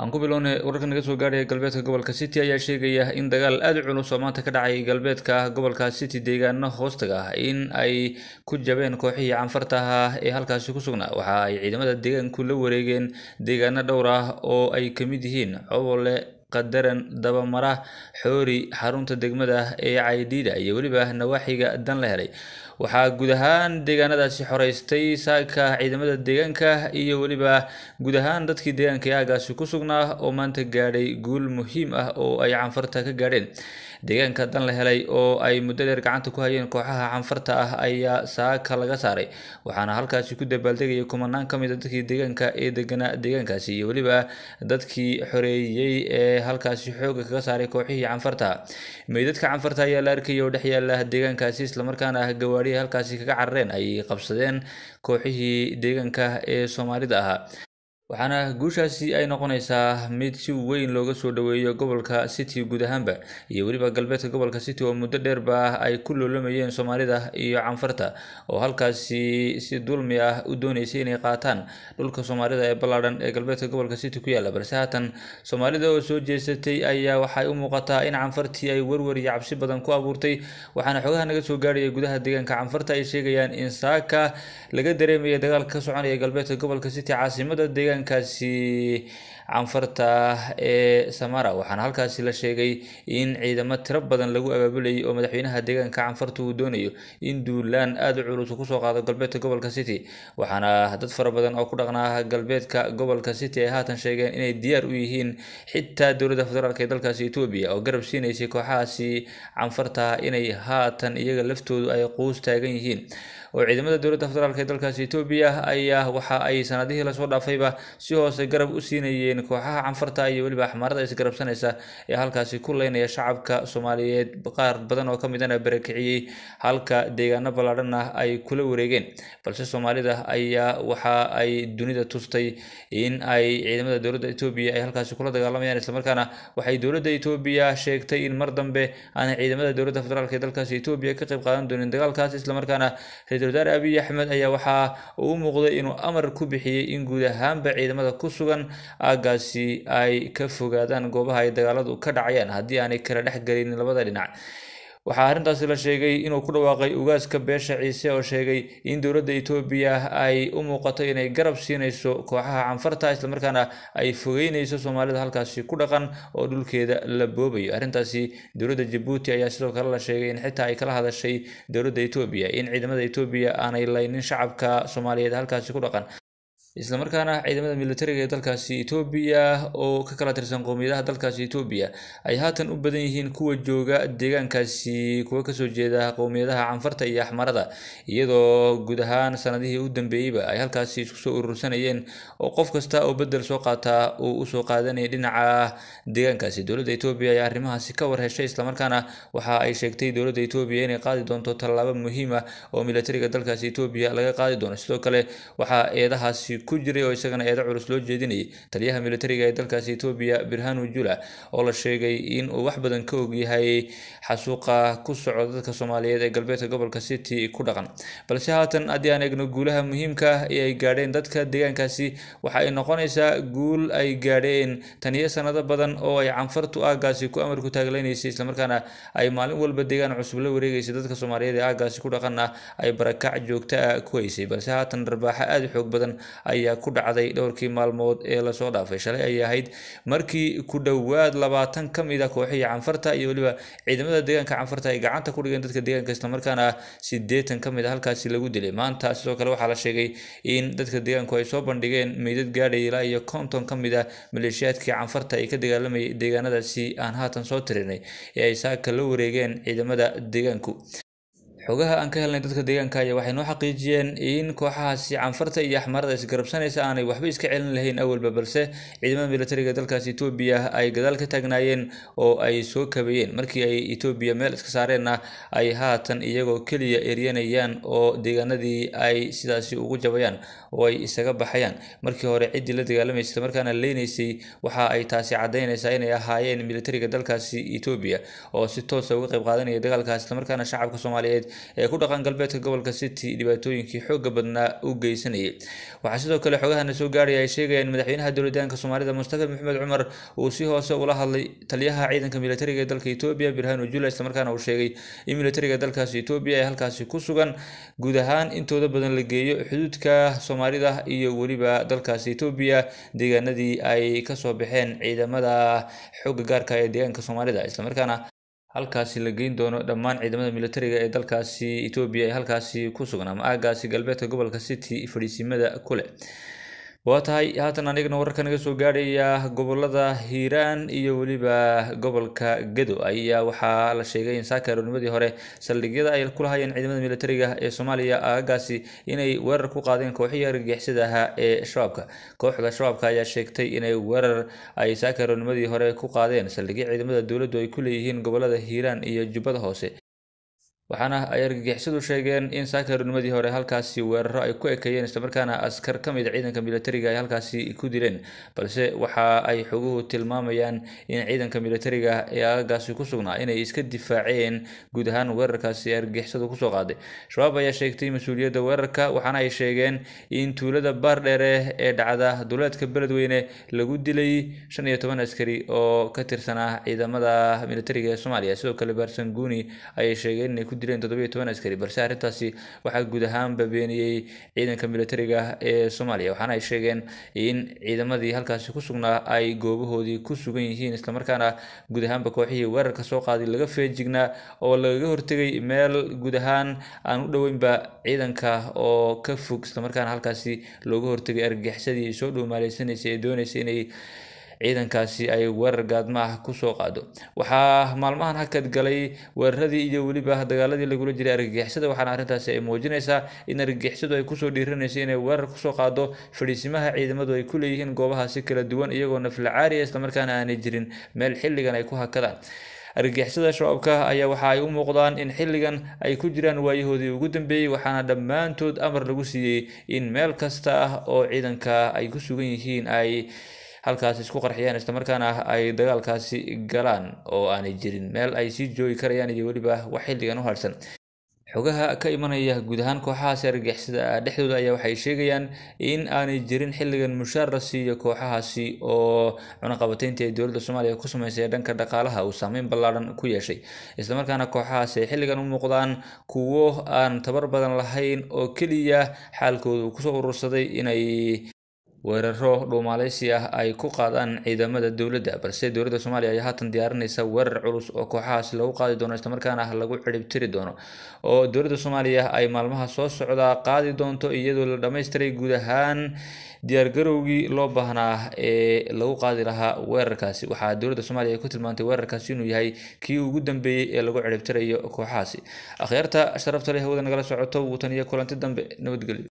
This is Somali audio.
aan ku bilownay wararka naga soo gaadhaya galbeedka gobolka city ayaa sheegaya ah in dagaal aad u culus oo maanta ka dhacay galbeedka gobolka city deegaano hoostaga ah. in ay ku jabeen kooxihii canfarta ahaa ee halkaasi ku sugnaa waxa ay ciidamada deegaanku la wareegeen deegaano dhowr ah oo ay ka mid yihiin cobole qadaran dabamara xoori xarunta degmada ee caydiida iyo weliba nawaaxiga dan la helay waxaa guud ahaan deegaanadaasi xoraystay saaka ciidamada deegaanka iyo weliba guud ahaan dadkii deegaanka ee aagaasi ku sugnaa oo maanta gaadhay guul muhiim ah oo ay canfarta ka gaadheen deegaanka dan la helay oo ay muddo dheer gacanta ku hayeen kooxaha canfarta ah ayaa saaka laga saaray waxaana halkaasi ku dabaaldegaya kumanaan ka mid a ah dadkii deegaanka ee deganaa deegaankaasi iyo weliba dadkii xoreeyey ee halkaasi xooga kaga saaray kooxihii canfarta meydadka canfarta ayaa la arkayay oo dhex yaala deegaankaasi islamarkaana ah kaliya halkaasi kaga carareen ay qabsadeen kooxihii deegaanka ee Soomaalida ahaa waxaana guushaasi ay noqonaysaa mid si weyn looga soo dhoweeyo gobolka city guud ahaanba iyo weliba galbeedka gobolka city oo muddo dheerba ay ku loolamayeen soomaalida iyo canfarta oo halkaasi si dulmi ah u dooneysay inay qaataan dhulka soomaalida ee ballaadhan ee galbeedka gobolka city ku yaalla balse haatan soomaalida oo soo jeesatay ayaa waxay u muuqataa in canfartii ay warwar iyo cabsi badan ku abuurtay waxaana xogaha naga soo gaaraya gudaha deegaanka canfarta ay sheegayaan in saaka laga dareemaya dagaalka ka soconaya galbeedka gobolka city caasimadda deegaanka wicitaankaasi canfarta ee samara waxaana halkaasi la sheegay in ciidamo tiro badan lagu abaabulayay oo madaxweynaha deegaanka canfarta uu doonayo in duulaan aada u culus kusoo qaado galbeedka gobolka city waxaana dad fara badan oo ku dhaqnaa galbeedka gobolka city ay haatan sheegeen inay diyaar u yihiin xitaa dowladda federaalk ee dalkaasi etoobiya oo garab siinaysay kooxahaasi canfarta inay haatan iyaga laftoodu ay quus taagan yihiin oo ciidamada dowladda federaalk ee dalkaasi etoobiya ayaa waxa ay sanadihii lasoo dhaafayba si hoose garab u siinayeen kooxaha canfarta iyo weliba axmaarada isgarabsanaysa ee halkaasi ku leynaya shacabka soomaaliyeed qaar badan oo kamidana barakiciyey halka deegaano ballaadhan ah ay kula wareegeen balse soomaalida ayaa waxa ay dunida tustay in ay ciidamada dowladda etoobiya ay halkaasi kula dagaalamayaan islamarkaana waxay dowladda etoobiya sheegtay in mar dambe aan ciidamada dowladda federaalk ee dalkaasi etoobiya ka qayb qaadan doonin dagaalkaas islamarkaana ra abiy axmed ayaa waxaa uu u muuqday inuu amar ku bixiyey in guud ahaanba ciidamada ku sugan aaggaasi ay ka fogaadaan goobaha ay dagaaladu ka dhacayaan haddii aanay kala dhex gelin labada dhinac waxaa arrintaasi la sheegay inuu ku dhawaaqay ugaaska beesha ciise oo sheegay in dowladda etoobiya ay u muuqato inay garab siinayso kooxaha canfarta islamarkaana ay fogeynayso soomaalida halkaasi ku dhaqan oo dhulkeeda la boobayo arrintaasi dowladda jabuuti ayaa sidoo kale la sheegay in xitaa ay kala hadashay dowladda etoobiya in ciidamada etoobiya aanay laynin shacabka soomaaliyeed halkaasi ku dhaqan isla markaana ciidamada militariga ee dalkaasi etoobiya oo ka kala tirsan qowmiyadaha dalkaasi etoobiya ay haatan u badan yihiin kuwa jooga deegaankaasi kuwa kasoo jeeda qowmiyadaha canfarta iyo axmarada iyadoo guud ahaan sanadihii u dambeeyeyba ay halkaasi isku urursanayeen oo qof kasta oo bedel soo qaata uu usoo qaadanaya dhinaca deegaankaasi dowladda etoobiya ayaa arrimahaasi ka war heshay islamarkaana waxa ay sheegtay dowladda etoobiya inay qaadi doonto tallaabo muhiima ah oo militariga dalkaasi etoobiya laga qaadi doono sidoo kale waxaa eedahaasi ku jiray oo isagana eedo culus loo jeedinayay taliyaha militariga ee dalkaasi etoobiya birhanu jula oo la sheegay in uu wax badan ka og yahay xasuuqa ku socda dadka soomaaliyeed ee galbeedka gobolka city ku dhaqan balse haatan haddii aan eegno guulaha muhiimka ah ee ay gaadheen dadka deegaankaasi waxa ay noqonaysaa guul ay gaadheen taniyo sanado badan oo ay canfartu aaggaasi ku amar ku taaglaynaysay islamarkaana ay maalin walba deegaan cusub la wareegaysa dadka soomaaliyeed ee aaggaasi ku dhaqan ay barakac joogta ah ku haysay balse haatan dharbaaxa aada u xoog badan ayaa ku dhacday dhowrkii maalmood ee lasoo dhaafay shalay ay ahayd markii ku dhowaad labaatan ka mid a kooxihii canfarta iyo weliba ciidamada deegaanka canfarta ay gacanta ku dhigeen dadka deegaanka islamarkaana markaana ah siddeetan ka mid a halkaasi lagu dilay maanta sidoo kale waxaa la sheegay in dadka deegaanku ay soo bandhigeen meydad gaadhay ilaa iyo konton ka mid ah maleeshiyaadkii canfarta ay ka dagaalamayay deegaanadaasi aan haatan soo tirinay ee ay saaka la wareegeen ciidamada deegaanku xogaha aan ka helnay dadka deegaanka ayaa waxay noo xaqiijiyeen in kooxahaasi canfarta iyo axmarada isgarabsanaysa aanay waxba iska celin lahayn awalba balse ciidamada milatariga dalkaas etoobiya ay gadaal ka taagnaayeen oo ay soo kabayeen markii ay etoobiya meel iska saareenna ay haatan iyagoo keliya eryanayaan oo deegaanadii ay sidaasi ugu jabayaan oo ay isaga baxayaan markii hore ciddii la dagaalamaysay islamarkaana leynaysay waxa ay taasi caddaynaysaa inay ahaayeen milatariga dalkaasi etoobiya oo si toosa ah uga qayb qaadanaya dagaalkaas islamarkaana shacabka soomaaliyeed ee ku dhaqan galbeedka gobolka city dhibaatooyinkii xoogga badnaa u geysanayay waxaa sidoo kale xoogahana soo gaaraya ay sheegayaan madaxweynaha dowladdaanka soomaalida mustafa maxamed cumar uu si hoose ula hadlay taliyaha ciidanka milatariga ee dalka etoobiya birhanu jula islamarkaana uu sheegay in milatariga dalkaasi etoobiya ee halkaasi ku sugan guud ahaan intooda badan la geeyo xuduudka soomaalida iyo weliba dalkaasi etoobiya deegaanadii ay kasoo baxeen ciidamada xoogga gaarka ah ee deegaanka soomaalida islamarkaana halkaasi la geyn doono dhammaan ciidamada milatariga ee dalkaasi etoobiya ee halkaasi ku sugan ama aagaasi galbeedka gobolka city fadhiisimada ku leh waa tahay haatan anigana wararka naga soo gaadhaya gobolada hiiraan iyo weliba gobolka gedo ayaa waxaa la sheegay in saaka aroonimadii hore saldhigyada ay ku lahaayeen ciidamada milatariga ee soomaaliya aagaasi inay weerar ku qaadeen kooxihii argagixisada ahaa ee shabaabka kooxda shabaabka ayaa sheegtay inay weerar ay saaka aroonimadii hore ku qaadeen saldhigyo ciidamada dowladdu ay ku leeyihiin gobolada hiiraan iyo jubbada hoose waxaana ay argagixisadu sheegeen in saakirnimadii hore halkaasi weeraro ay ku ekeeyeen islamarkaana askar ka mid ah ciidanka militariga ay halkaasi ku dileen balse waxa ay xoguhu tilmaamayaan in ciidanka milatariga ah ee aagaasi ku sugnaa inay iska difaaceen guud ahaan weerarkaasi argagixisadu kusoo qaaday shabaab ayaa sheegtay mas-uuliyadda weerarka waxaana ay sheegeen in tuulada baar dheere ee dhacda duleedka beledweyne lagu dilay shan iyo toban askari oo ka tirsanaa ciidamada militariga ee soomaaliya sidoo kale baarsanguuni ayay sheegeen inay ku jireen todobiyo toban askari balse arrintaasi waxaa guud ahaanba beeniyey ciidanka milatariga ah ee soomaaliya waxaana ay sheegeen in ciidamadii halkaasi ku sugnaa ay goobahoodii ku sugan yihiin islamarkaana guud ahaanba kooxihii weerarka soo qaaday laga feejignaa oo lagaga hortegay meel guud ahaan aan u dhoweynba ciidanka oo ka fog islamarkaana halkaasi looga hortegay argagixisadii soo dhowmaalaysanaysa ee doonaysa inay ciidankaasi ay weerar gaadma ah kusoo qaado waxaa maalmahan hakad galay weeraradii iyo weliba dagaaladii lagula jiray argagixisada waxaana arrintaasi ay muujinaysaa in argagixisadu ay kusoo dhiiranayso inay weerar kusoo qaado fadhiisimaha ciidamadu ay ku leeyihiin goobahaasi kala duwan iyagoona filcaariya islamarkaana aanay jirin meel xilligan ay ku hakadaan argagixisada shabaabka ayaa waxa ay u muuqdaan in xilligan ay ku jiraan waayahoodii ugu dambeeyey waxaana dhammaantood amar lagu siiyey in meel kasta ah oo ciidanka ay ku sugan yihiin ay halkaas isku qarxiyaan islamarkaana ah ay dagaalkaasi galaan oo aanay jirin meel ay sii joogi karayaan iyo weliba wax xilligan u harsan xogaha ka imanaya guud ahaan kooxahaasi argagixisada dhexdooda ayaa waxay sheegayaan in aanay jirin xilligan mushaar la siiyo kooxahaasi oo cunaqabateynta ee dowladda soomaaliya ku samaysay dhanka dhaqaalaha uu saameyn ballaadhan ku yeeshay islamarkaana kooxahaasi ay xilligan u muuqdaan kuwo aan tabar badan lahayn oo keliya xaalkoodu kusoo urursaday inay weeraro dhuumaaleysi ah ay ku qaadaan ciidamada dowladda balse dowladda soomaaliya ayaa haatan diyaarinaysa weerar culus oo kooxahaasi lagu qaadi doono islamarkaana lagu cirib tiri doono oo dowladda soomaaliya ay maalmaha soo socdaa qaadi doonto iyadoo la dhammaystiray guud ahaan diyaargarowgii loo baahnaa ee lagu qaadi lahaa weerarkaasi waxaa dowladda soomaaliya ku tilmaantay weerarkaasi inuu yahay kii ugu dambeeyey ee lagu ciribtirayo kooxahaasi akhyaarta sharafta leh hawada nagala socoto watan kulanti dambe nabadgelyo